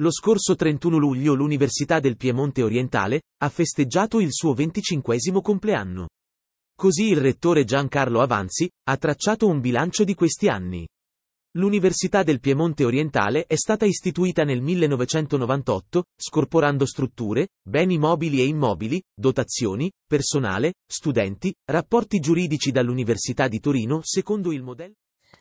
Lo scorso 31 luglio l'Università del Piemonte Orientale ha festeggiato il suo 25 compleanno. Così il rettore Giancarlo Avanzi ha tracciato un bilancio di questi anni. L'Università del Piemonte Orientale è stata istituita nel 1998, scorporando strutture, beni mobili e immobili, dotazioni, personale, studenti, rapporti giuridici dall'Università di Torino secondo il modello